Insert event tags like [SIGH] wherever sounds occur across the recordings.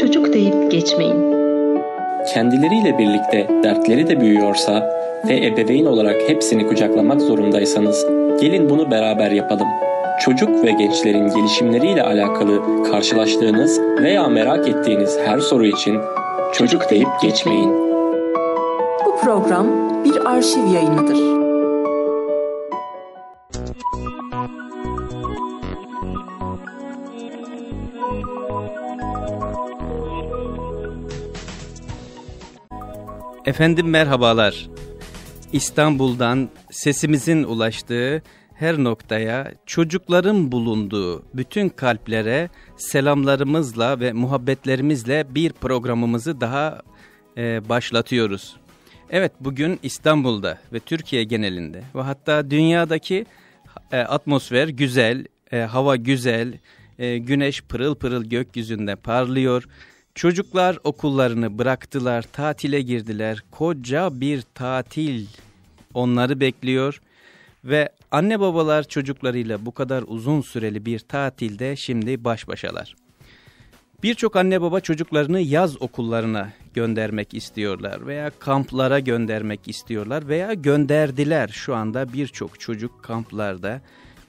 çocuk deyip geçmeyin. Kendileriyle birlikte dertleri de büyüyorsa ve ebeveyn olarak hepsini kucaklamak zorundaysanız gelin bunu beraber yapalım. Çocuk ve gençlerin gelişimleriyle alakalı karşılaştığınız veya merak ettiğiniz her soru için çocuk deyip geçmeyin. Bu program bir arşiv yayınıdır. Efendim merhabalar. İstanbul'dan sesimizin ulaştığı her noktaya çocukların bulunduğu bütün kalplere selamlarımızla ve muhabbetlerimizle bir programımızı daha e, başlatıyoruz. Evet bugün İstanbul'da ve Türkiye genelinde ve hatta dünyadaki e, atmosfer güzel, e, hava güzel, e, güneş pırıl pırıl gökyüzünde parlıyor. Çocuklar okullarını bıraktılar, tatile girdiler. Koca bir tatil onları bekliyor ve anne babalar çocuklarıyla bu kadar uzun süreli bir tatilde şimdi baş başalar. Birçok anne baba çocuklarını yaz okullarına göndermek istiyorlar veya kamplara göndermek istiyorlar veya gönderdiler şu anda birçok çocuk kamplarda.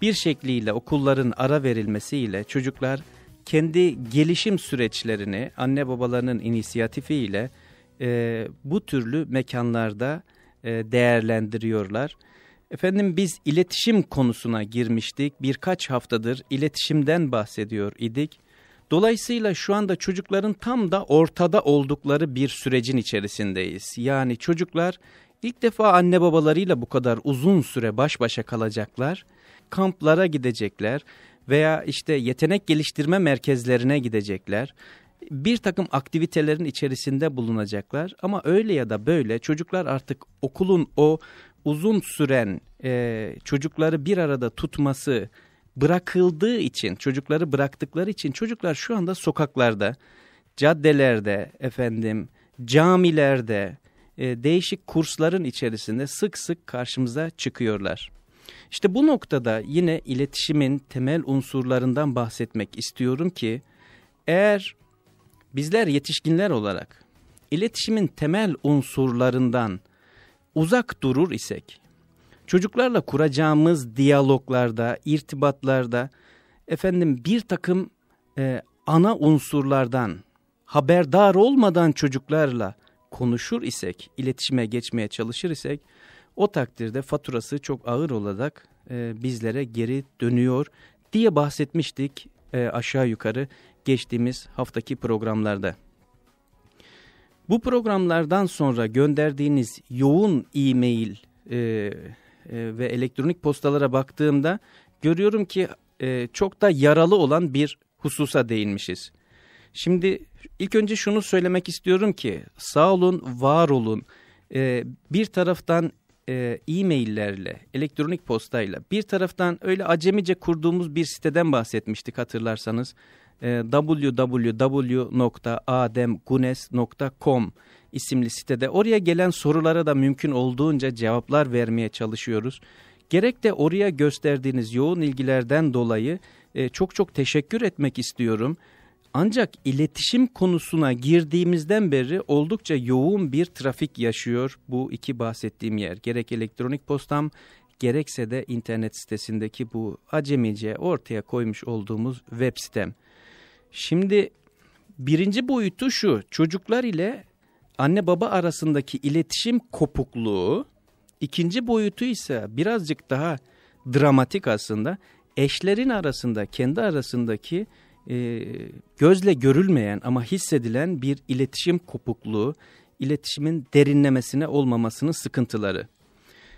Bir şekliyle okulların ara verilmesiyle çocuklar çocuklar kendi gelişim süreçlerini anne babalarının inisiyatifiyle e, bu türlü mekanlarda e, değerlendiriyorlar. Efendim biz iletişim konusuna girmiştik. Birkaç haftadır iletişimden bahsediyor idik. Dolayısıyla şu anda çocukların tam da ortada oldukları bir sürecin içerisindeyiz. Yani çocuklar ilk defa anne babalarıyla bu kadar uzun süre baş başa kalacaklar. Kamplara gidecekler veya işte yetenek geliştirme merkezlerine gidecekler. Bir takım aktivitelerin içerisinde bulunacaklar ama öyle ya da böyle çocuklar artık okulun o uzun süren e, çocukları bir arada tutması bırakıldığı için çocukları bıraktıkları için çocuklar şu anda sokaklarda, caddelerde efendim camilerde e, değişik kursların içerisinde sık sık karşımıza çıkıyorlar. İşte bu noktada yine iletişimin temel unsurlarından bahsetmek istiyorum ki eğer bizler yetişkinler olarak iletişimin temel unsurlarından uzak durur isek çocuklarla kuracağımız diyaloglarda, irtibatlarda efendim bir takım e, ana unsurlardan haberdar olmadan çocuklarla konuşur isek, iletişime geçmeye çalışır isek o takdirde faturası çok ağır olarak e, bizlere geri dönüyor diye bahsetmiştik e, aşağı yukarı geçtiğimiz haftaki programlarda. Bu programlardan sonra gönderdiğiniz yoğun e-mail e, e, ve elektronik postalara baktığımda görüyorum ki e, çok da yaralı olan bir hususa değinmişiz. Şimdi ilk önce şunu söylemek istiyorum ki sağ olun, var olun. E, bir taraftan e, e-maillerle, elektronik postayla bir taraftan öyle acemice kurduğumuz bir siteden bahsetmiştik hatırlarsanız. E, www.ademgunes.com isimli sitede oraya gelen sorulara da mümkün olduğunca cevaplar vermeye çalışıyoruz. Gerek de oraya gösterdiğiniz yoğun ilgilerden dolayı e, çok çok teşekkür etmek istiyorum. Ancak iletişim konusuna girdiğimizden beri oldukça yoğun bir trafik yaşıyor bu iki bahsettiğim yer. Gerek elektronik postam gerekse de internet sitesindeki bu acemice ortaya koymuş olduğumuz web sitem. Şimdi birinci boyutu şu çocuklar ile anne baba arasındaki iletişim kopukluğu. İkinci boyutu ise birazcık daha dramatik aslında eşlerin arasında kendi arasındaki e, gözle görülmeyen ama hissedilen bir iletişim kopukluğu, iletişimin derinlemesine olmamasının sıkıntıları.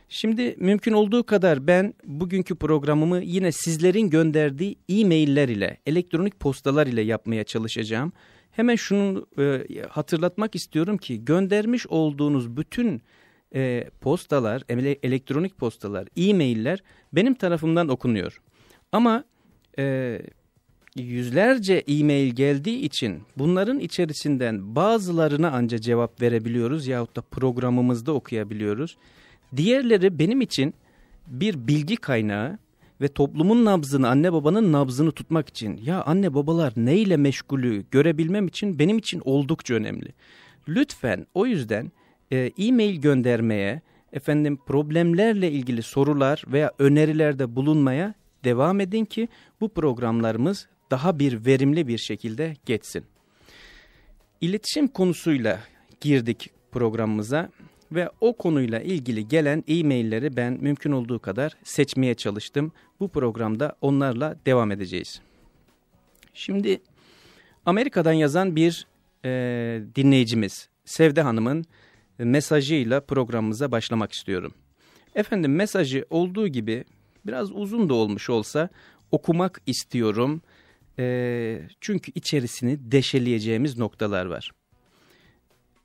Şimdi mümkün olduğu kadar ben bugünkü programımı yine sizlerin gönderdiği e-mailler ile, elektronik postalar ile yapmaya çalışacağım. Hemen şunu e, hatırlatmak istiyorum ki göndermiş olduğunuz bütün e, postalar, elektronik postalar, e-mailler benim tarafımdan okunuyor. Ama e, yüzlerce e-mail geldiği için bunların içerisinden bazılarına ancak cevap verebiliyoruz yahut da programımızda okuyabiliyoruz. Diğerleri benim için bir bilgi kaynağı ve toplumun nabzını anne babanın nabzını tutmak için ya anne babalar neyle meşgulü görebilmem için benim için oldukça önemli. Lütfen o yüzden e, e-mail göndermeye efendim problemlerle ilgili sorular veya önerilerde bulunmaya devam edin ki bu programlarımız daha bir verimli bir şekilde geçsin. İletişim konusuyla girdik programımıza ve o konuyla ilgili gelen e-mailleri ben mümkün olduğu kadar seçmeye çalıştım. Bu programda onlarla devam edeceğiz. Şimdi Amerika'dan yazan bir e, dinleyicimiz Sevde Hanım'ın mesajıyla programımıza başlamak istiyorum. Efendim mesajı olduğu gibi biraz uzun da olmuş olsa okumak istiyorum. E, çünkü içerisini deşeleyeceğimiz noktalar var.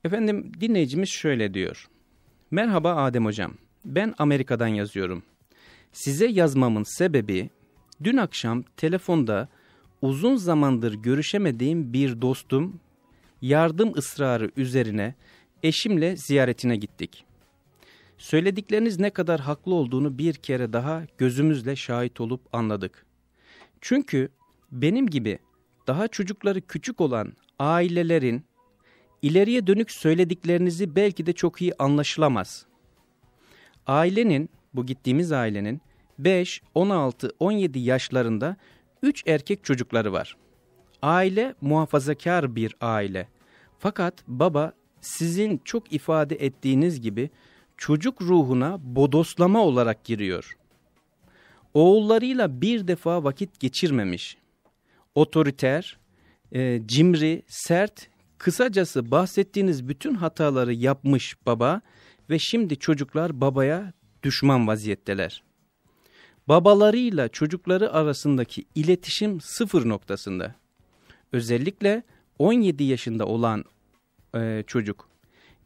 Efendim dinleyicimiz şöyle diyor. Merhaba Adem Hocam. Ben Amerika'dan yazıyorum. Size yazmamın sebebi dün akşam telefonda uzun zamandır görüşemediğim bir dostum yardım ısrarı üzerine eşimle ziyaretine gittik. Söyledikleriniz ne kadar haklı olduğunu bir kere daha gözümüzle şahit olup anladık. Çünkü benim gibi daha çocukları küçük olan ailelerin ileriye dönük söylediklerinizi belki de çok iyi anlaşılamaz. Ailenin, bu gittiğimiz ailenin 5, 16, 17 yaşlarında 3 erkek çocukları var. Aile muhafazakar bir aile. Fakat baba sizin çok ifade ettiğiniz gibi çocuk ruhuna bodoslama olarak giriyor. Oğullarıyla bir defa vakit geçirmemiş otoriter, e, cimri, sert, kısacası bahsettiğiniz bütün hataları yapmış baba ve şimdi çocuklar babaya düşman vaziyetteler. Babalarıyla çocukları arasındaki iletişim sıfır noktasında. Özellikle 17 yaşında olan e, çocuk.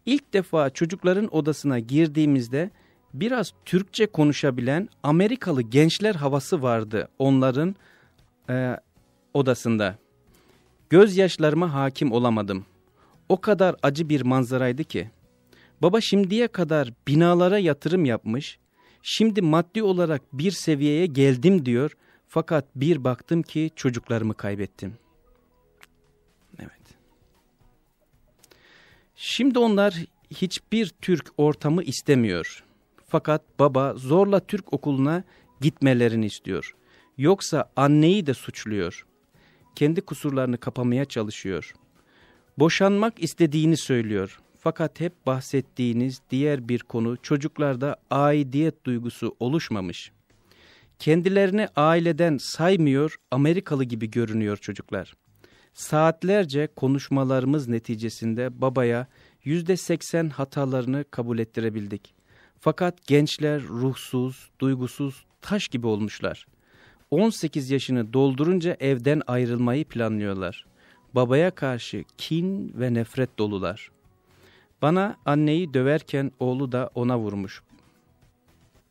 İlk defa çocukların odasına girdiğimizde biraz Türkçe konuşabilen Amerikalı gençler havası vardı onların e, odasında. Gözyaşlarıma hakim olamadım. O kadar acı bir manzaraydı ki. Baba şimdiye kadar binalara yatırım yapmış, şimdi maddi olarak bir seviyeye geldim diyor fakat bir baktım ki çocuklarımı kaybettim. Evet. Şimdi onlar hiçbir Türk ortamı istemiyor. Fakat baba zorla Türk okuluna gitmelerini istiyor. Yoksa anneyi de suçluyor kendi kusurlarını kapamaya çalışıyor. Boşanmak istediğini söylüyor. Fakat hep bahsettiğiniz diğer bir konu çocuklarda aidiyet duygusu oluşmamış. Kendilerini aileden saymıyor, Amerikalı gibi görünüyor çocuklar. Saatlerce konuşmalarımız neticesinde babaya yüzde seksen hatalarını kabul ettirebildik. Fakat gençler ruhsuz, duygusuz, taş gibi olmuşlar. 18 yaşını doldurunca evden ayrılmayı planlıyorlar. Babaya karşı kin ve nefret dolular. Bana anneyi döverken oğlu da ona vurmuş.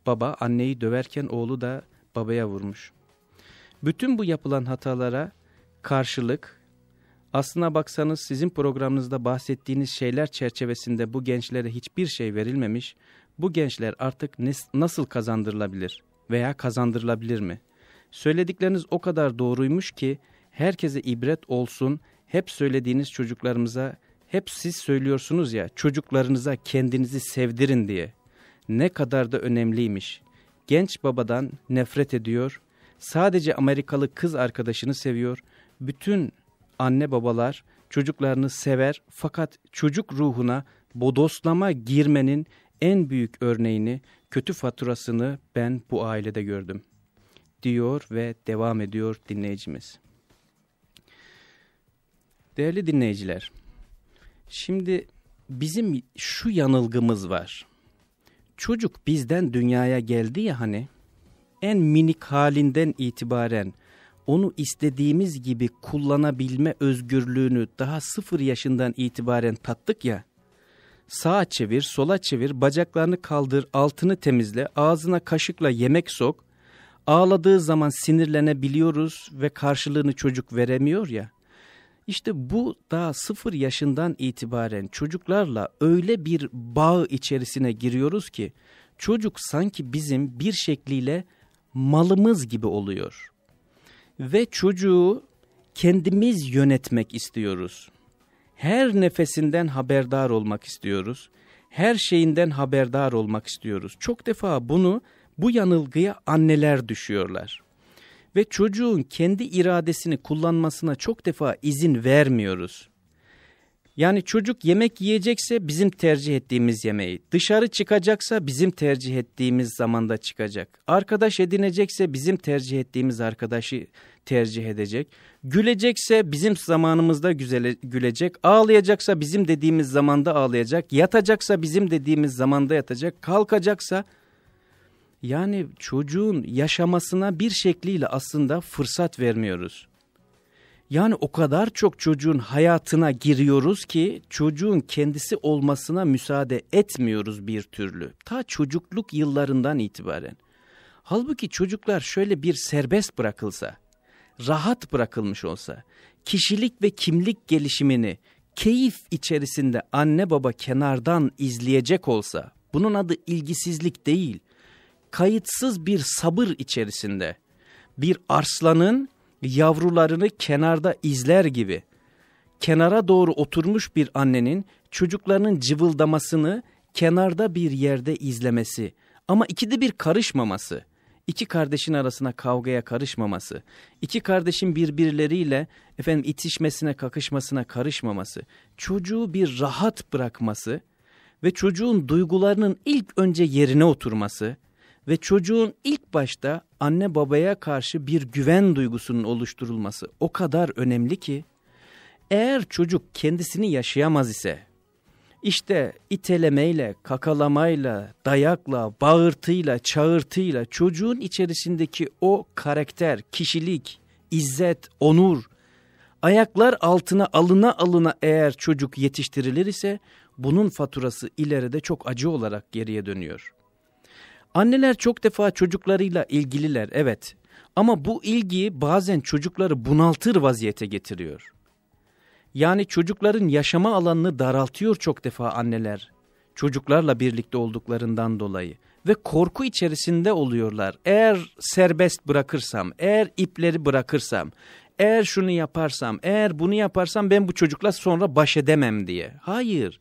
Baba anneyi döverken oğlu da babaya vurmuş. Bütün bu yapılan hatalara karşılık aslına baksanız sizin programınızda bahsettiğiniz şeyler çerçevesinde bu gençlere hiçbir şey verilmemiş. Bu gençler artık nasıl kazandırılabilir veya kazandırılabilir mi?'' Söyledikleriniz o kadar doğruymuş ki herkese ibret olsun. Hep söylediğiniz çocuklarımıza, hep siz söylüyorsunuz ya çocuklarınıza kendinizi sevdirin diye. Ne kadar da önemliymiş. Genç babadan nefret ediyor. Sadece Amerikalı kız arkadaşını seviyor. Bütün anne babalar çocuklarını sever fakat çocuk ruhuna bodoslama girmenin en büyük örneğini, kötü faturasını ben bu ailede gördüm diyor ve devam ediyor dinleyicimiz. Değerli dinleyiciler, şimdi bizim şu yanılgımız var. Çocuk bizden dünyaya geldi ya hani, en minik halinden itibaren onu istediğimiz gibi kullanabilme özgürlüğünü daha sıfır yaşından itibaren tattık ya, sağa çevir, sola çevir, bacaklarını kaldır, altını temizle, ağzına kaşıkla yemek sok, Ağladığı zaman sinirlenebiliyoruz ve karşılığını çocuk veremiyor ya. İşte bu daha sıfır yaşından itibaren çocuklarla öyle bir bağ içerisine giriyoruz ki çocuk sanki bizim bir şekliyle malımız gibi oluyor. Ve çocuğu kendimiz yönetmek istiyoruz. Her nefesinden haberdar olmak istiyoruz. Her şeyinden haberdar olmak istiyoruz. Çok defa bunu bu yanılgıya anneler düşüyorlar. Ve çocuğun kendi iradesini kullanmasına çok defa izin vermiyoruz. Yani çocuk yemek yiyecekse bizim tercih ettiğimiz yemeği, dışarı çıkacaksa bizim tercih ettiğimiz zamanda çıkacak. Arkadaş edinecekse bizim tercih ettiğimiz arkadaşı tercih edecek. Gülecekse bizim zamanımızda güzele, gülecek, ağlayacaksa bizim dediğimiz zamanda ağlayacak, yatacaksa bizim dediğimiz zamanda yatacak, kalkacaksa yani çocuğun yaşamasına bir şekliyle aslında fırsat vermiyoruz. Yani o kadar çok çocuğun hayatına giriyoruz ki çocuğun kendisi olmasına müsaade etmiyoruz bir türlü. Ta çocukluk yıllarından itibaren. Halbuki çocuklar şöyle bir serbest bırakılsa, rahat bırakılmış olsa, kişilik ve kimlik gelişimini keyif içerisinde anne baba kenardan izleyecek olsa, bunun adı ilgisizlik değil, kayıtsız bir sabır içerisinde bir arslanın yavrularını kenarda izler gibi kenara doğru oturmuş bir annenin çocuklarının cıvıldamasını kenarda bir yerde izlemesi ama ikide bir karışmaması, iki kardeşin arasına kavgaya karışmaması, iki kardeşin birbirleriyle efendim itişmesine, kakışmasına karışmaması, çocuğu bir rahat bırakması ve çocuğun duygularının ilk önce yerine oturması, ve çocuğun ilk başta anne babaya karşı bir güven duygusunun oluşturulması o kadar önemli ki eğer çocuk kendisini yaşayamaz ise işte itelemeyle, kakalamayla, dayakla, bağırtıyla, çağırtıyla çocuğun içerisindeki o karakter, kişilik, izzet, onur ayaklar altına alına alına eğer çocuk yetiştirilir ise bunun faturası ileride çok acı olarak geriye dönüyor. Anneler çok defa çocuklarıyla ilgililer evet ama bu ilgiyi bazen çocukları bunaltır vaziyete getiriyor. Yani çocukların yaşama alanını daraltıyor çok defa anneler çocuklarla birlikte olduklarından dolayı ve korku içerisinde oluyorlar. Eğer serbest bırakırsam, eğer ipleri bırakırsam, eğer şunu yaparsam, eğer bunu yaparsam ben bu çocukla sonra baş edemem diye. Hayır.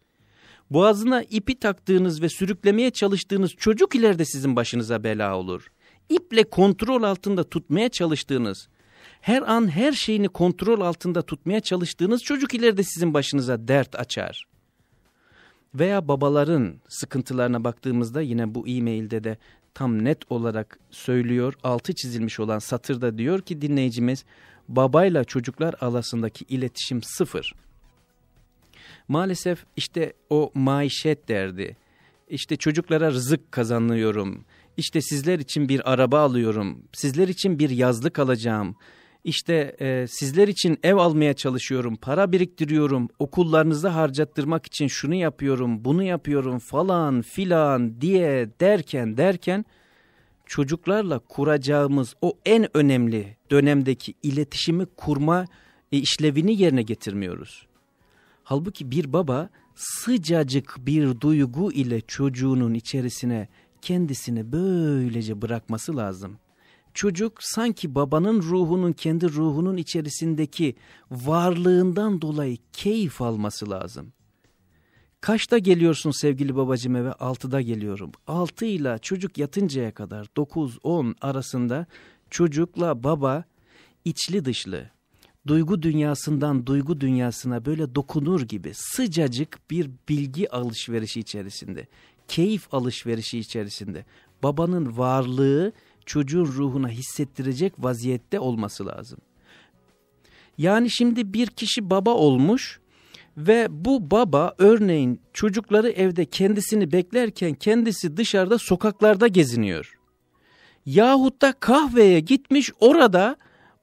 Boğazına ipi taktığınız ve sürüklemeye çalıştığınız çocuk ileride sizin başınıza bela olur. İple kontrol altında tutmaya çalıştığınız, her an her şeyini kontrol altında tutmaya çalıştığınız çocuk ileride sizin başınıza dert açar. Veya babaların sıkıntılarına baktığımızda yine bu e-mailde de tam net olarak söylüyor. Altı çizilmiş olan satırda diyor ki dinleyicimiz babayla çocuklar arasındaki iletişim sıfır. Maalesef işte o maişet derdi. İşte çocuklara rızık kazanıyorum. İşte sizler için bir araba alıyorum. Sizler için bir yazlık alacağım. İşte e, sizler için ev almaya çalışıyorum, para biriktiriyorum, okullarınızda harcattırmak için şunu yapıyorum, bunu yapıyorum falan filan diye derken derken çocuklarla kuracağımız o en önemli dönemdeki iletişimi kurma e, işlevini yerine getirmiyoruz. Halbuki bir baba sıcacık bir duygu ile çocuğunun içerisine kendisini böylece bırakması lazım. Çocuk sanki babanın ruhunun kendi ruhunun içerisindeki varlığından dolayı keyif alması lazım. Kaçta geliyorsun sevgili babacım eve? 6'da geliyorum. Altı ile çocuk yatıncaya kadar dokuz on arasında çocukla baba içli dışlı duygu dünyasından duygu dünyasına böyle dokunur gibi sıcacık bir bilgi alışverişi içerisinde, keyif alışverişi içerisinde babanın varlığı çocuğun ruhuna hissettirecek vaziyette olması lazım. Yani şimdi bir kişi baba olmuş ve bu baba örneğin çocukları evde kendisini beklerken kendisi dışarıda sokaklarda geziniyor. Yahut da kahveye gitmiş orada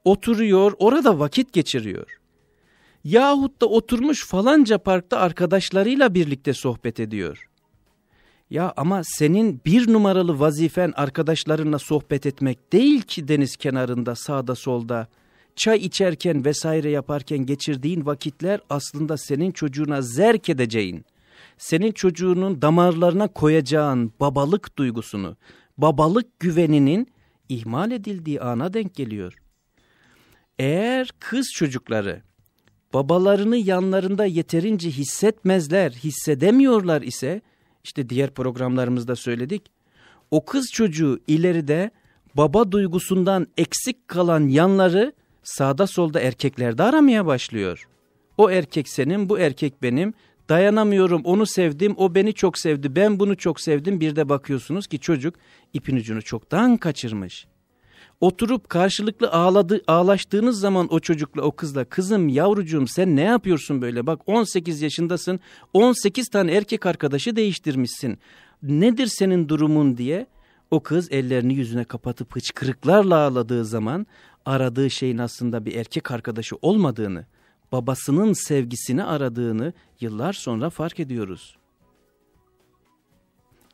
oturuyor, orada vakit geçiriyor. Yahut da oturmuş falanca parkta arkadaşlarıyla birlikte sohbet ediyor. Ya ama senin bir numaralı vazifen arkadaşlarınla sohbet etmek değil ki deniz kenarında, sağda solda, çay içerken vesaire yaparken geçirdiğin vakitler aslında senin çocuğuna zerk edeceğin, senin çocuğunun damarlarına koyacağın babalık duygusunu, babalık güveninin ihmal edildiği ana denk geliyor. Eğer kız çocukları babalarını yanlarında yeterince hissetmezler, hissedemiyorlar ise işte diğer programlarımızda söyledik. O kız çocuğu ileride baba duygusundan eksik kalan yanları sağda solda erkeklerde aramaya başlıyor. O erkek senin, bu erkek benim. Dayanamıyorum, onu sevdim, o beni çok sevdi, ben bunu çok sevdim. Bir de bakıyorsunuz ki çocuk ipin ucunu çoktan kaçırmış. Oturup karşılıklı ağladı, ağlaştığınız zaman o çocukla o kızla kızım yavrucuğum sen ne yapıyorsun böyle bak 18 yaşındasın 18 tane erkek arkadaşı değiştirmişsin. Nedir senin durumun diye o kız ellerini yüzüne kapatıp hıçkırıklarla ağladığı zaman aradığı şeyin aslında bir erkek arkadaşı olmadığını, babasının sevgisini aradığını yıllar sonra fark ediyoruz.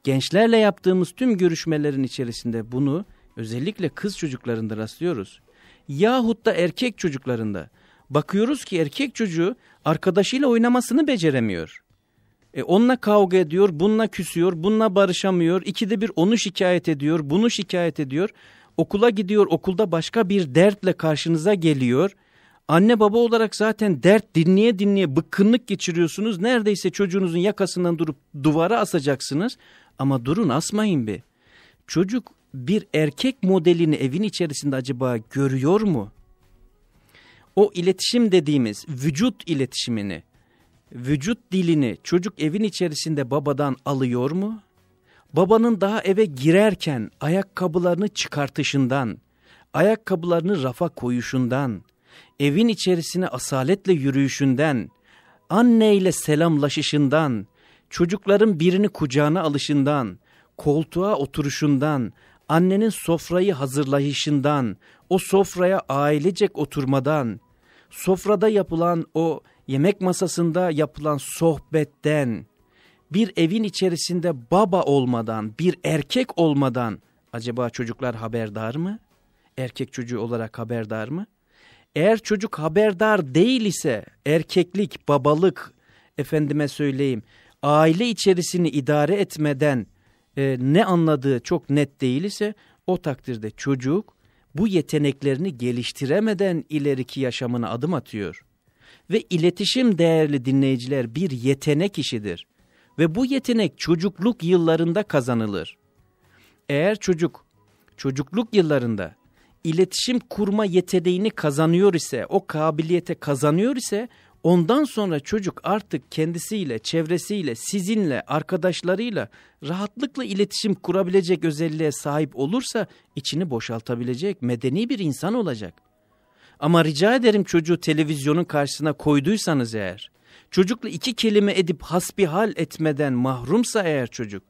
Gençlerle yaptığımız tüm görüşmelerin içerisinde bunu özellikle kız çocuklarında rastlıyoruz. Yahut da erkek çocuklarında. Bakıyoruz ki erkek çocuğu arkadaşıyla oynamasını beceremiyor. E, onunla kavga ediyor, bununla küsüyor, bununla barışamıyor. İkide bir onu şikayet ediyor, bunu şikayet ediyor. Okula gidiyor, okulda başka bir dertle karşınıza geliyor. Anne baba olarak zaten dert dinleye dinleye bıkkınlık geçiriyorsunuz. Neredeyse çocuğunuzun yakasından durup duvara asacaksınız. Ama durun asmayın be. Çocuk bir erkek modelini evin içerisinde acaba görüyor mu? O iletişim dediğimiz vücut iletişimini, vücut dilini çocuk evin içerisinde babadan alıyor mu? Babanın daha eve girerken ayakkabılarını çıkartışından, ayakkabılarını rafa koyuşundan, evin içerisine asaletle yürüyüşünden, anneyle selamlaşışından, çocukların birini kucağına alışından, koltuğa oturuşundan, annenin sofrayı hazırlayışından, o sofraya ailecek oturmadan, sofrada yapılan o yemek masasında yapılan sohbetten, bir evin içerisinde baba olmadan, bir erkek olmadan acaba çocuklar haberdar mı? Erkek çocuğu olarak haberdar mı? Eğer çocuk haberdar değil ise erkeklik, babalık, efendime söyleyeyim, aile içerisini idare etmeden e, ne anladığı çok net değil ise o takdirde çocuk bu yeteneklerini geliştiremeden ileriki yaşamına adım atıyor. Ve iletişim değerli dinleyiciler bir yetenek işidir. Ve bu yetenek çocukluk yıllarında kazanılır. Eğer çocuk çocukluk yıllarında iletişim kurma yeteneğini kazanıyor ise, o kabiliyete kazanıyor ise Ondan sonra çocuk artık kendisiyle, çevresiyle, sizinle, arkadaşlarıyla rahatlıkla iletişim kurabilecek özelliğe sahip olursa içini boşaltabilecek, medeni bir insan olacak. Ama rica ederim çocuğu televizyonun karşısına koyduysanız eğer, çocukla iki kelime edip hasbihal etmeden mahrumsa eğer çocuk,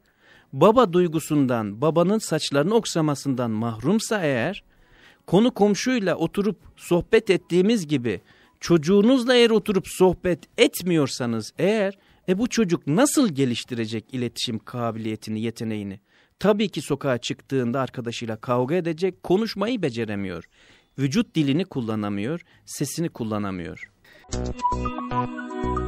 baba duygusundan, babanın saçlarını oksamasından mahrumsa eğer, konu komşuyla oturup sohbet ettiğimiz gibi çocuğunuzla eğer oturup sohbet etmiyorsanız eğer e bu çocuk nasıl geliştirecek iletişim kabiliyetini, yeteneğini? Tabii ki sokağa çıktığında arkadaşıyla kavga edecek, konuşmayı beceremiyor. Vücut dilini kullanamıyor, sesini kullanamıyor. Müzik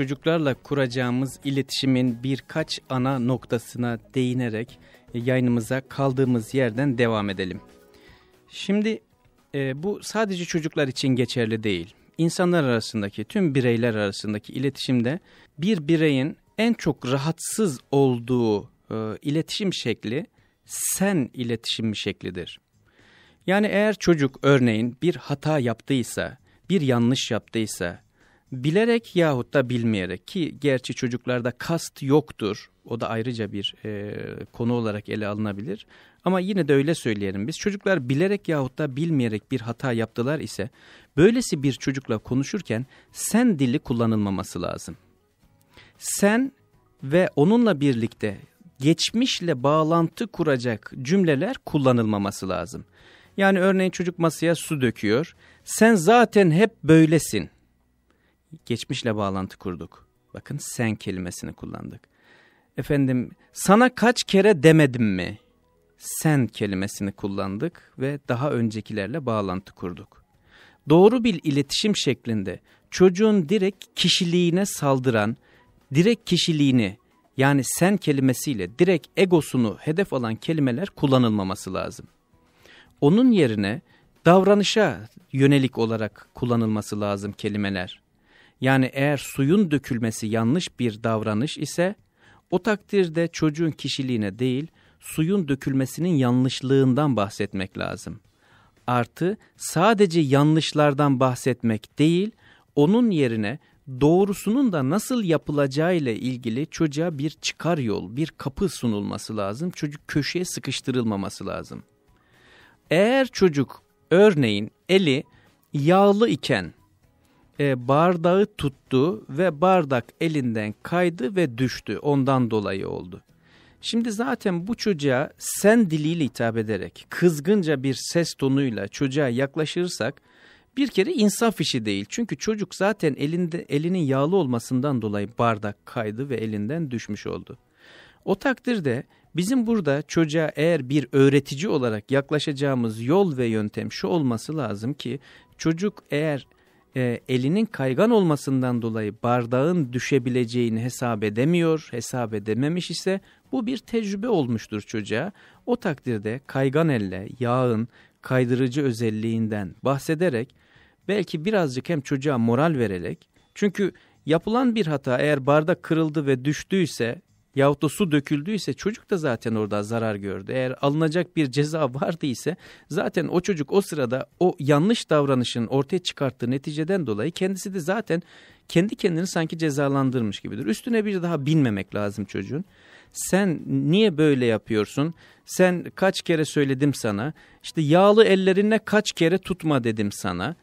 çocuklarla kuracağımız iletişimin birkaç ana noktasına değinerek e, yayınımıza kaldığımız yerden devam edelim. Şimdi e, bu sadece çocuklar için geçerli değil. İnsanlar arasındaki, tüm bireyler arasındaki iletişimde bir bireyin en çok rahatsız olduğu e, iletişim şekli sen iletişim şeklidir. Yani eğer çocuk örneğin bir hata yaptıysa, bir yanlış yaptıysa, bilerek yahut da bilmeyerek ki gerçi çocuklarda kast yoktur. O da ayrıca bir e, konu olarak ele alınabilir. Ama yine de öyle söyleyelim biz. Çocuklar bilerek yahut da bilmeyerek bir hata yaptılar ise böylesi bir çocukla konuşurken sen dili kullanılmaması lazım. Sen ve onunla birlikte geçmişle bağlantı kuracak cümleler kullanılmaması lazım. Yani örneğin çocuk masaya su döküyor. Sen zaten hep böylesin geçmişle bağlantı kurduk. Bakın sen kelimesini kullandık. Efendim sana kaç kere demedim mi? Sen kelimesini kullandık ve daha öncekilerle bağlantı kurduk. Doğru bir iletişim şeklinde çocuğun direkt kişiliğine saldıran, direkt kişiliğini yani sen kelimesiyle direkt egosunu hedef alan kelimeler kullanılmaması lazım. Onun yerine davranışa yönelik olarak kullanılması lazım kelimeler. Yani eğer suyun dökülmesi yanlış bir davranış ise o takdirde çocuğun kişiliğine değil suyun dökülmesinin yanlışlığından bahsetmek lazım. Artı sadece yanlışlardan bahsetmek değil onun yerine doğrusunun da nasıl yapılacağı ile ilgili çocuğa bir çıkar yol, bir kapı sunulması lazım. Çocuk köşeye sıkıştırılmaması lazım. Eğer çocuk örneğin eli yağlı iken e, bardağı tuttu ve bardak elinden kaydı ve düştü. Ondan dolayı oldu. Şimdi zaten bu çocuğa sen diliyle hitap ederek kızgınca bir ses tonuyla çocuğa yaklaşırsak bir kere insaf işi değil. Çünkü çocuk zaten elinde elinin yağlı olmasından dolayı bardak kaydı ve elinden düşmüş oldu. O takdirde bizim burada çocuğa eğer bir öğretici olarak yaklaşacağımız yol ve yöntem şu olması lazım ki çocuk eğer e, elinin kaygan olmasından dolayı bardağın düşebileceğini hesap edemiyor, hesap edememiş ise bu bir tecrübe olmuştur çocuğa. O takdirde kaygan elle yağın kaydırıcı özelliğinden bahsederek belki birazcık hem çocuğa moral vererek çünkü yapılan bir hata eğer bardak kırıldı ve düştüyse yahut da su döküldüyse çocuk da zaten orada zarar gördü. Eğer alınacak bir ceza [LAUGHS] vardı ise zaten o çocuk o sırada o yanlış davranışın ortaya çıkarttığı neticeden dolayı kendisi de zaten kendi kendini sanki cezalandırmış gibidir. Üstüne bir daha binmemek lazım çocuğun. Sen niye böyle yapıyorsun? Sen kaç kere söyledim sana? İşte yağlı ellerinle kaç kere tutma dedim sana.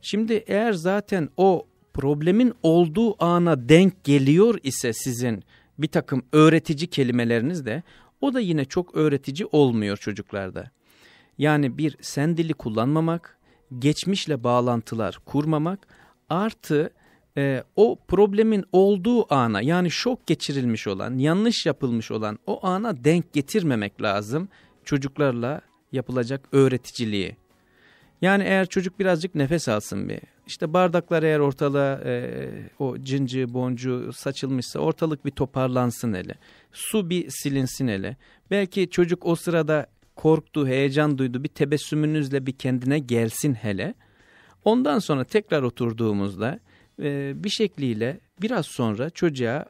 Şimdi eğer zaten o problemin olduğu ana denk geliyor ise sizin bir takım öğretici kelimeleriniz de o da yine çok öğretici olmuyor çocuklarda. Yani bir sen dili kullanmamak, geçmişle bağlantılar kurmamak artı e, o problemin olduğu ana yani şok geçirilmiş olan, yanlış yapılmış olan o ana denk getirmemek lazım çocuklarla yapılacak öğreticiliği. Yani eğer çocuk birazcık nefes alsın bir işte bardaklar eğer ortalığa e, o cinci boncu saçılmışsa ortalık bir toparlansın hele. Su bir silinsin hele. Belki çocuk o sırada korktu, heyecan duydu. Bir tebessümünüzle bir kendine gelsin hele. Ondan sonra tekrar oturduğumuzda e, bir şekliyle biraz sonra çocuğa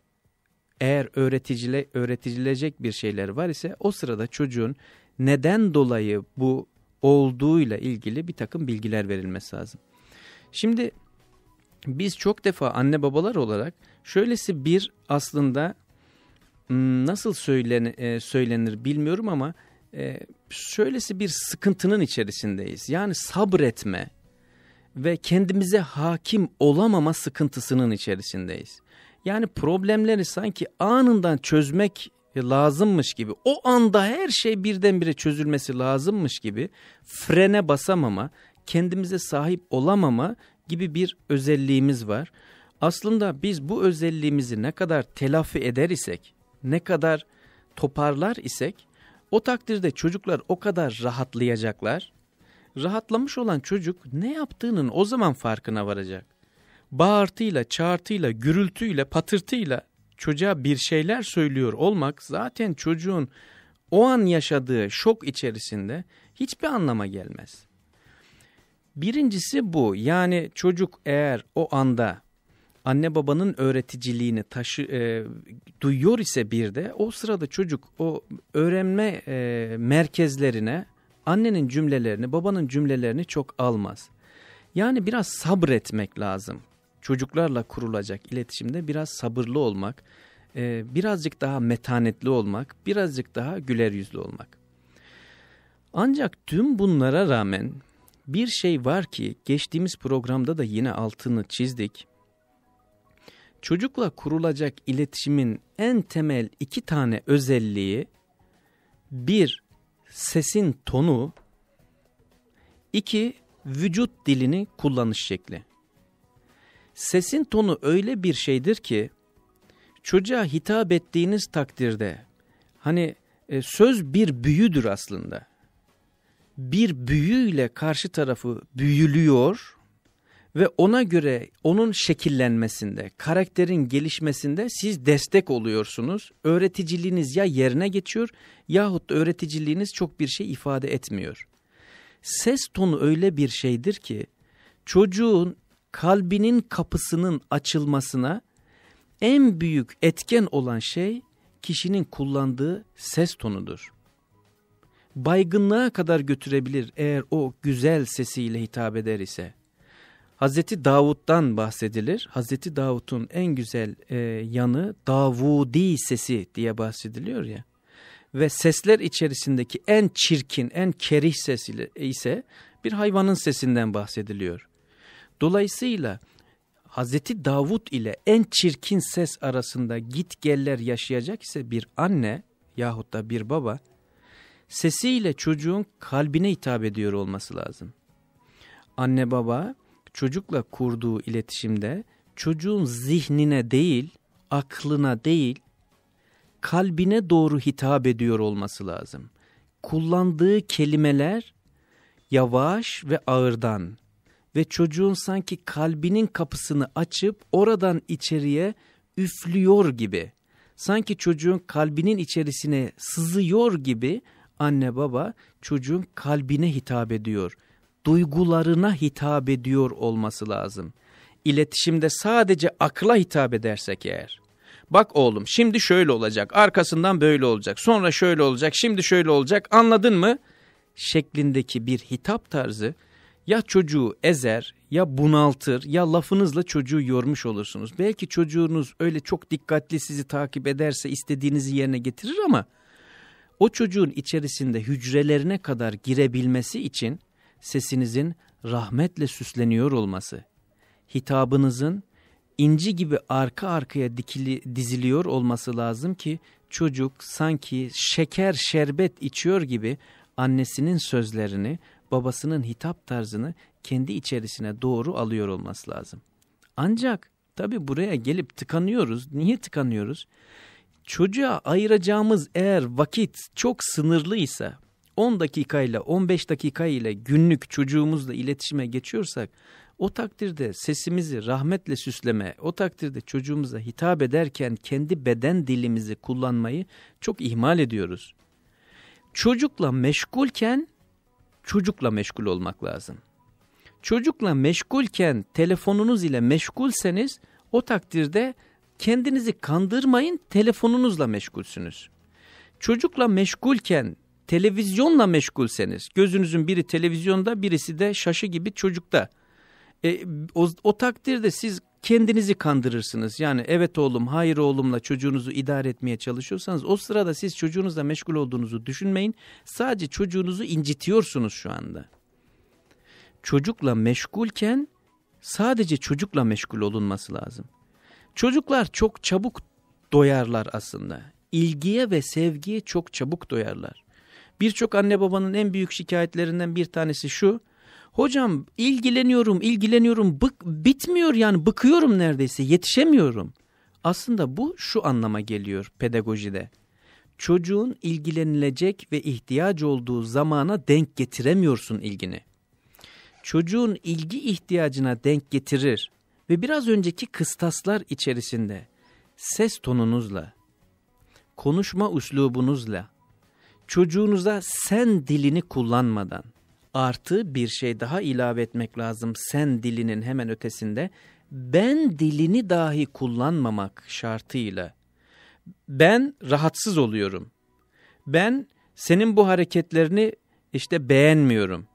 eğer öğreticile, öğreticilecek bir şeyler var ise o sırada çocuğun neden dolayı bu olduğuyla ilgili bir takım bilgiler verilmesi lazım. Şimdi biz çok defa anne babalar olarak şöylesi bir aslında hmm, nasıl söylen, e, söylenir bilmiyorum ama e, şöylesi bir sıkıntının içerisindeyiz. Yani sabretme ve kendimize hakim olamama sıkıntısının içerisindeyiz. Yani problemleri sanki anından çözmek lazımmış gibi o anda her şey birdenbire çözülmesi lazımmış gibi frene basamama kendimize sahip olamama gibi bir özelliğimiz var. Aslında biz bu özelliğimizi ne kadar telafi eder isek, ne kadar toparlar isek o takdirde çocuklar o kadar rahatlayacaklar. Rahatlamış olan çocuk ne yaptığının o zaman farkına varacak. Bağırtıyla, çağırtıyla, gürültüyle, patırtıyla çocuğa bir şeyler söylüyor olmak zaten çocuğun o an yaşadığı şok içerisinde hiçbir anlama gelmez. Birincisi bu yani çocuk eğer o anda anne babanın öğreticiliğini taşı e, duyuyor ise bir de o sırada çocuk o öğrenme e, merkezlerine annenin cümlelerini babanın cümlelerini çok almaz. Yani biraz sabretmek lazım. Çocuklarla kurulacak iletişimde biraz sabırlı olmak, e, birazcık daha metanetli olmak, birazcık daha güler yüzlü olmak. Ancak tüm bunlara rağmen bir şey var ki geçtiğimiz programda da yine altını çizdik. Çocukla kurulacak iletişimin en temel iki tane özelliği bir sesin tonu iki vücut dilini kullanış şekli. Sesin tonu öyle bir şeydir ki çocuğa hitap ettiğiniz takdirde hani e, söz bir büyüdür aslında bir büyüyle karşı tarafı büyülüyor ve ona göre onun şekillenmesinde, karakterin gelişmesinde siz destek oluyorsunuz. Öğreticiliğiniz ya yerine geçiyor yahut da öğreticiliğiniz çok bir şey ifade etmiyor. Ses tonu öyle bir şeydir ki çocuğun kalbinin kapısının açılmasına en büyük etken olan şey kişinin kullandığı ses tonudur baygınlığa kadar götürebilir eğer o güzel sesiyle hitap eder ise. Hazreti Davud'dan bahsedilir. Hazreti Davud'un en güzel e, yanı Davudi sesi diye bahsediliyor ya. Ve sesler içerisindeki en çirkin, en kerih sesi e, ise bir hayvanın sesinden bahsediliyor. Dolayısıyla Hazreti Davud ile en çirkin ses arasında git geller yaşayacak ise bir anne yahut da bir baba sesiyle çocuğun kalbine hitap ediyor olması lazım. Anne baba çocukla kurduğu iletişimde çocuğun zihnine değil, aklına değil, kalbine doğru hitap ediyor olması lazım. Kullandığı kelimeler yavaş ve ağırdan ve çocuğun sanki kalbinin kapısını açıp oradan içeriye üflüyor gibi, sanki çocuğun kalbinin içerisine sızıyor gibi anne baba çocuğun kalbine hitap ediyor. Duygularına hitap ediyor olması lazım. İletişimde sadece akla hitap edersek eğer. Bak oğlum şimdi şöyle olacak, arkasından böyle olacak, sonra şöyle olacak, şimdi şöyle olacak anladın mı? Şeklindeki bir hitap tarzı ya çocuğu ezer ya bunaltır ya lafınızla çocuğu yormuş olursunuz. Belki çocuğunuz öyle çok dikkatli sizi takip ederse istediğinizi yerine getirir ama o çocuğun içerisinde hücrelerine kadar girebilmesi için sesinizin rahmetle süsleniyor olması, hitabınızın inci gibi arka arkaya dikili, diziliyor olması lazım ki çocuk sanki şeker şerbet içiyor gibi annesinin sözlerini, babasının hitap tarzını kendi içerisine doğru alıyor olması lazım. Ancak tabi buraya gelip tıkanıyoruz. Niye tıkanıyoruz? çocuğa ayıracağımız eğer vakit çok sınırlıysa 10 dakika ile 15 dakika ile günlük çocuğumuzla iletişime geçiyorsak o takdirde sesimizi rahmetle süsleme, o takdirde çocuğumuza hitap ederken kendi beden dilimizi kullanmayı çok ihmal ediyoruz. Çocukla meşgulken çocukla meşgul olmak lazım. Çocukla meşgulken telefonunuz ile meşgulseniz o takdirde kendinizi kandırmayın telefonunuzla meşgulsünüz. Çocukla meşgulken televizyonla meşgulseniz gözünüzün biri televizyonda birisi de şaşı gibi çocukta. E, o, o takdirde siz kendinizi kandırırsınız. Yani evet oğlum hayır oğlumla çocuğunuzu idare etmeye çalışıyorsanız o sırada siz çocuğunuzla meşgul olduğunuzu düşünmeyin. Sadece çocuğunuzu incitiyorsunuz şu anda. Çocukla meşgulken sadece çocukla meşgul olunması lazım. Çocuklar çok çabuk doyarlar aslında. İlgiye ve sevgiye çok çabuk doyarlar. Birçok anne babanın en büyük şikayetlerinden bir tanesi şu. Hocam ilgileniyorum, ilgileniyorum, bık, bitmiyor yani bıkıyorum neredeyse, yetişemiyorum. Aslında bu şu anlama geliyor pedagojide. Çocuğun ilgilenilecek ve ihtiyacı olduğu zamana denk getiremiyorsun ilgini. Çocuğun ilgi ihtiyacına denk getirir ve biraz önceki kıstaslar içerisinde ses tonunuzla, konuşma üslubunuzla, çocuğunuza sen dilini kullanmadan artı bir şey daha ilave etmek lazım sen dilinin hemen ötesinde ben dilini dahi kullanmamak şartıyla ben rahatsız oluyorum. Ben senin bu hareketlerini işte beğenmiyorum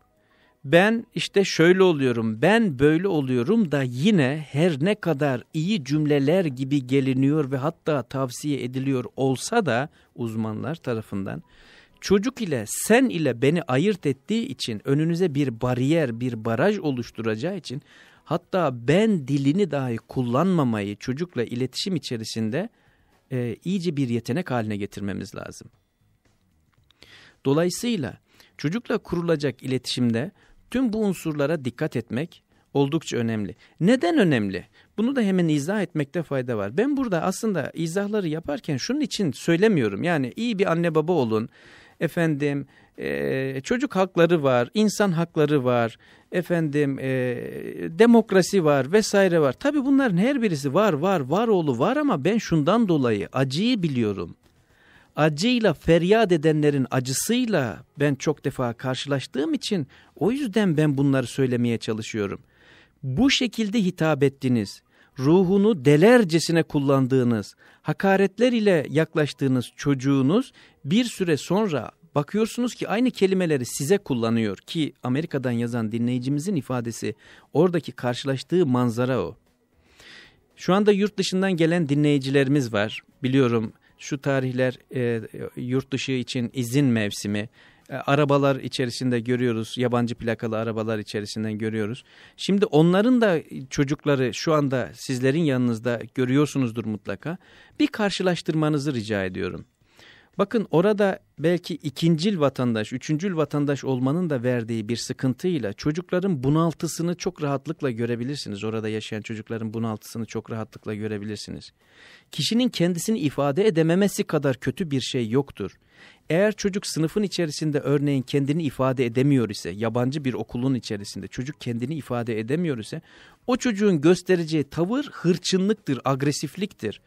ben işte şöyle oluyorum, ben böyle oluyorum da yine her ne kadar iyi cümleler gibi geliniyor ve hatta tavsiye ediliyor olsa da uzmanlar tarafından çocuk ile sen ile beni ayırt ettiği için önünüze bir bariyer, bir baraj oluşturacağı için hatta ben dilini dahi kullanmamayı çocukla iletişim içerisinde e, iyice bir yetenek haline getirmemiz lazım. Dolayısıyla çocukla kurulacak iletişimde Tüm bu unsurlara dikkat etmek oldukça önemli. Neden önemli? Bunu da hemen izah etmekte fayda var. Ben burada aslında izahları yaparken şunun için söylemiyorum. Yani iyi bir anne baba olun. Efendim e, çocuk hakları var, insan hakları var, efendim e, demokrasi var vesaire var. Tabii bunların her birisi var var var oğlu var ama ben şundan dolayı acıyı biliyorum acıyla feryat edenlerin acısıyla ben çok defa karşılaştığım için o yüzden ben bunları söylemeye çalışıyorum. Bu şekilde hitap ettiniz, ruhunu delercesine kullandığınız, hakaretler ile yaklaştığınız çocuğunuz bir süre sonra bakıyorsunuz ki aynı kelimeleri size kullanıyor ki Amerika'dan yazan dinleyicimizin ifadesi oradaki karşılaştığı manzara o. Şu anda yurt dışından gelen dinleyicilerimiz var. Biliyorum şu tarihler e, yurt dışı için izin mevsimi. E, arabalar içerisinde görüyoruz. Yabancı plakalı arabalar içerisinden görüyoruz. Şimdi onların da çocukları şu anda sizlerin yanınızda görüyorsunuzdur mutlaka. Bir karşılaştırmanızı rica ediyorum. Bakın orada belki ikincil vatandaş, üçüncül vatandaş olmanın da verdiği bir sıkıntıyla çocukların bunaltısını çok rahatlıkla görebilirsiniz. Orada yaşayan çocukların bunaltısını çok rahatlıkla görebilirsiniz. Kişinin kendisini ifade edememesi kadar kötü bir şey yoktur. Eğer çocuk sınıfın içerisinde örneğin kendini ifade edemiyor ise, yabancı bir okulun içerisinde çocuk kendini ifade edemiyor ise, o çocuğun göstereceği tavır hırçınlıktır, agresifliktir.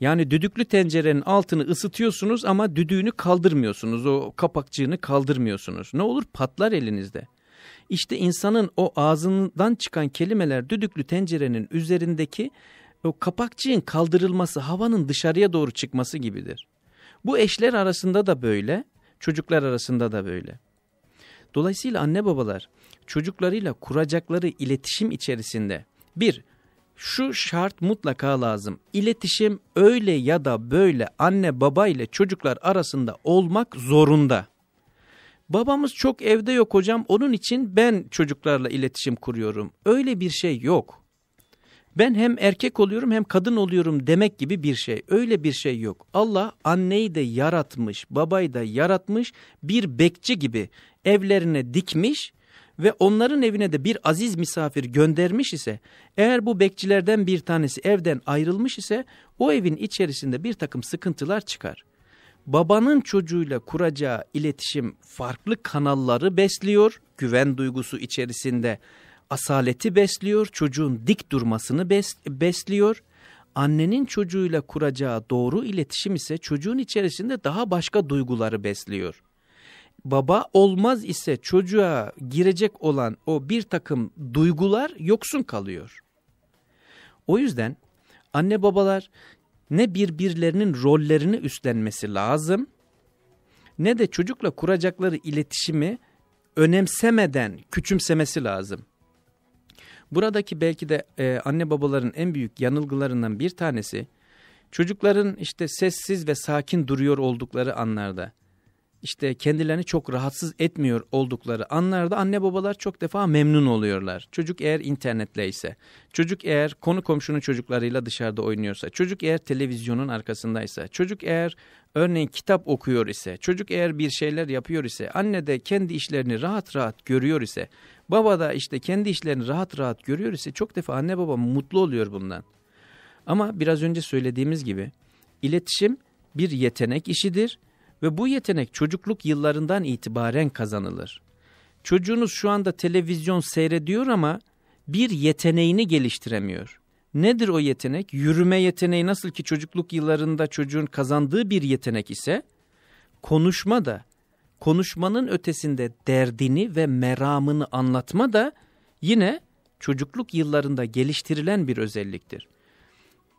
Yani düdüklü tencerenin altını ısıtıyorsunuz ama düdüğünü kaldırmıyorsunuz. O kapakçığını kaldırmıyorsunuz. Ne olur patlar elinizde. İşte insanın o ağzından çıkan kelimeler düdüklü tencerenin üzerindeki o kapakçığın kaldırılması, havanın dışarıya doğru çıkması gibidir. Bu eşler arasında da böyle, çocuklar arasında da böyle. Dolayısıyla anne babalar çocuklarıyla kuracakları iletişim içerisinde bir şu şart mutlaka lazım. İletişim öyle ya da böyle anne baba ile çocuklar arasında olmak zorunda. Babamız çok evde yok hocam onun için ben çocuklarla iletişim kuruyorum. Öyle bir şey yok. Ben hem erkek oluyorum hem kadın oluyorum demek gibi bir şey. Öyle bir şey yok. Allah anneyi de yaratmış, babayı da yaratmış bir bekçi gibi evlerine dikmiş ve onların evine de bir aziz misafir göndermiş ise eğer bu bekçilerden bir tanesi evden ayrılmış ise o evin içerisinde bir takım sıkıntılar çıkar. Babanın çocuğuyla kuracağı iletişim farklı kanalları besliyor, güven duygusu içerisinde asaleti besliyor, çocuğun dik durmasını bes besliyor. Annenin çocuğuyla kuracağı doğru iletişim ise çocuğun içerisinde daha başka duyguları besliyor baba olmaz ise çocuğa girecek olan o bir takım duygular yoksun kalıyor. O yüzden anne babalar ne birbirlerinin rollerini üstlenmesi lazım ne de çocukla kuracakları iletişimi önemsemeden küçümsemesi lazım. Buradaki belki de e, anne babaların en büyük yanılgılarından bir tanesi çocukların işte sessiz ve sakin duruyor oldukları anlarda işte kendilerini çok rahatsız etmiyor oldukları anlarda anne babalar çok defa memnun oluyorlar. Çocuk eğer internetle ise, çocuk eğer konu komşunun çocuklarıyla dışarıda oynuyorsa, çocuk eğer televizyonun arkasındaysa, çocuk eğer örneğin kitap okuyor ise, çocuk eğer bir şeyler yapıyor ise, anne de kendi işlerini rahat rahat görüyor ise, baba da işte kendi işlerini rahat rahat görüyor ise çok defa anne baba mutlu oluyor bundan. Ama biraz önce söylediğimiz gibi iletişim bir yetenek işidir ve bu yetenek çocukluk yıllarından itibaren kazanılır. Çocuğunuz şu anda televizyon seyrediyor ama bir yeteneğini geliştiremiyor. Nedir o yetenek? Yürüme yeteneği nasıl ki çocukluk yıllarında çocuğun kazandığı bir yetenek ise konuşma da konuşmanın ötesinde derdini ve meramını anlatma da yine çocukluk yıllarında geliştirilen bir özelliktir.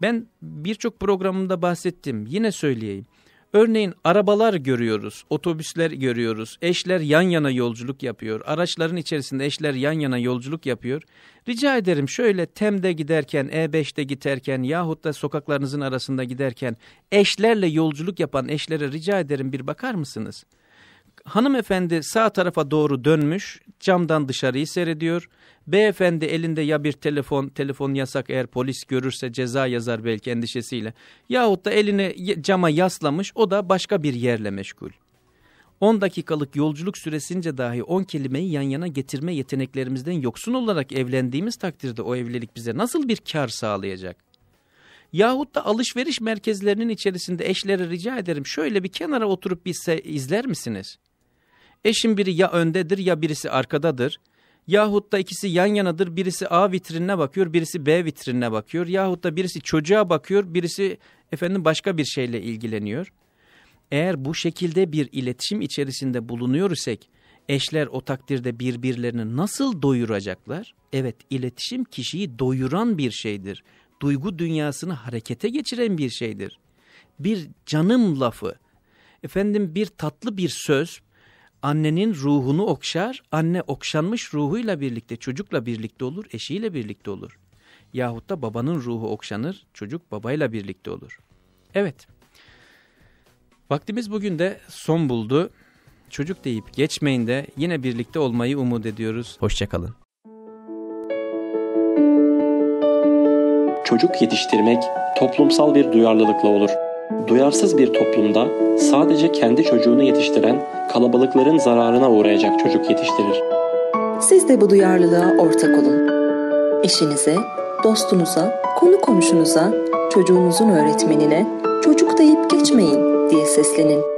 Ben birçok programımda bahsettim. Yine söyleyeyim. Örneğin arabalar görüyoruz, otobüsler görüyoruz, eşler yan yana yolculuk yapıyor, araçların içerisinde eşler yan yana yolculuk yapıyor. Rica ederim şöyle TEM'de giderken, E5'te giderken yahut da sokaklarınızın arasında giderken eşlerle yolculuk yapan eşlere rica ederim bir bakar mısınız? hanımefendi sağ tarafa doğru dönmüş camdan dışarıyı seyrediyor. Beyefendi elinde ya bir telefon, telefon yasak eğer polis görürse ceza yazar belki endişesiyle. Yahut da elini cama yaslamış o da başka bir yerle meşgul. 10 dakikalık yolculuk süresince dahi 10 kelimeyi yan yana getirme yeteneklerimizden yoksun olarak evlendiğimiz takdirde o evlilik bize nasıl bir kar sağlayacak? Yahut da alışveriş merkezlerinin içerisinde eşlere rica ederim şöyle bir kenara oturup bir izler misiniz? Eşin biri ya öndedir ya birisi arkadadır. Yahut da ikisi yan yanadır. Birisi A vitrinine bakıyor, birisi B vitrinine bakıyor. Yahut da birisi çocuğa bakıyor, birisi efendim başka bir şeyle ilgileniyor. Eğer bu şekilde bir iletişim içerisinde bulunuyor isek eşler o takdirde birbirlerini nasıl doyuracaklar? Evet iletişim kişiyi doyuran bir şeydir. Duygu dünyasını harekete geçiren bir şeydir. Bir canım lafı, efendim bir tatlı bir söz, annenin ruhunu okşar, anne okşanmış ruhuyla birlikte, çocukla birlikte olur, eşiyle birlikte olur. Yahut da babanın ruhu okşanır, çocuk babayla birlikte olur. Evet, vaktimiz bugün de son buldu. Çocuk deyip geçmeyin de yine birlikte olmayı umut ediyoruz. Hoşçakalın. Çocuk yetiştirmek toplumsal bir duyarlılıkla olur. Duyarsız bir toplumda sadece kendi çocuğunu yetiştiren kalabalıkların zararına uğrayacak çocuk yetiştirir. Siz de bu duyarlılığa ortak olun. Eşinize, dostunuza, konu komşunuza, çocuğunuzun öğretmenine çocuk deyip geçmeyin diye seslenin.